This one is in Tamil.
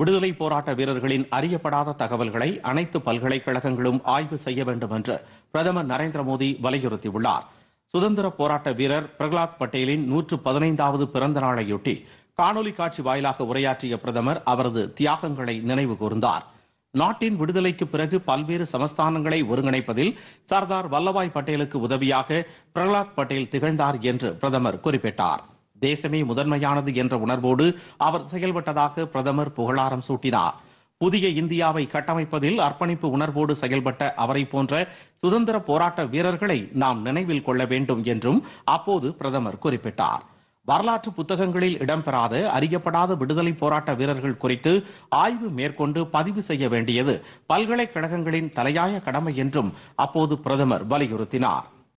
விடுதலை போராட்ட வீரர்களின் அறியப்படாத தகவல்களை அனைத்து பல்கலைக்கழகங்களும் ஆய்வு செய்ய வேண்டும் என்று பிரதமர் நரேந்திர மோடி வலியுறுத்தியுள்ளார் சுதந்திர போராட்ட வீரர் பிரகலாத் பட்டேலின் நூற்று பதினைந்தாவது பிறந்த நாளையொட்டி காணொலி காட்சி வாயிலாக உரையாற்றிய பிரதமர் அவரது தியாகங்களை நினைவு கூர்ந்தார் நாட்டின் விடுதலைக்கு பிறகு பல்வேறு சமஸ்தானங்களை ஒருங்கிணைப்பதில் சர்தார் வல்லபாய் பட்டேலுக்கு உதவியாக பிரகலாத் பட்டேல் திகழ்ந்தார் என்று பிரதமர் குறிப்பிட்டார் தேசமே முதன்மையானது என்ற உணர்வோடு அவர் செயல்பட்டதாக பிரதமர் புகழாரம் சூட்டினார் புதிய இந்தியாவை கட்டமைப்பதில் அர்ப்பணிப்பு உணர்வோடு செயல்பட்ட அவரை போன்ற சுதந்திர போராட்ட வீரர்களை நாம் நினைவில் கொள்ள வேண்டும் என்றும் அப்போது பிரதமர் குறிப்பிட்டார் வரலாற்று புத்தகங்களில் இடம்பெறாத அறியப்படாத விடுதலை போராட்ட வீரர்கள் குறித்து ஆய்வு மேற்கொண்டு பதிவு செய்ய வேண்டியது பல்கலைக்கழகங்களின் தலையாய கடமை என்றும் அப்போது பிரதமர் வலியுறுத்தினார்